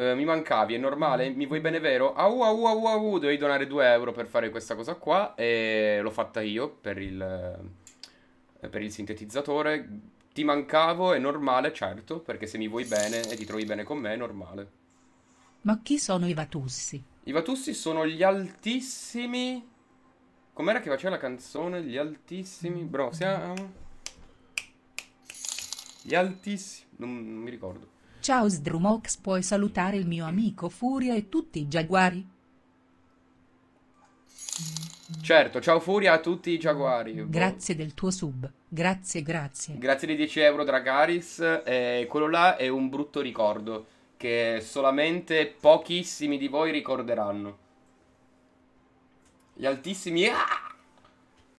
Eh, mi mancavi, è normale, mi vuoi bene vero? Au au au au, dovevi donare 2 euro per fare questa cosa qua e l'ho fatta io per il, eh, per il sintetizzatore. Ti mancavo, è normale, certo, perché se mi vuoi bene e ti trovi bene con me è normale. Ma chi sono i Vatussi? I Vatussi sono gli altissimi... Com'era che faceva la canzone? Gli altissimi... Bro, siamo... Gli altissimi... non, non mi ricordo. Ciao Sdrumox puoi salutare il mio amico Furia e tutti i giaguari? Certo, ciao Furia a tutti i giaguari. Grazie del tuo sub, grazie, grazie. Grazie di 10 euro Dragaris, eh, quello là è un brutto ricordo che solamente pochissimi di voi ricorderanno. Gli altissimi... Ah!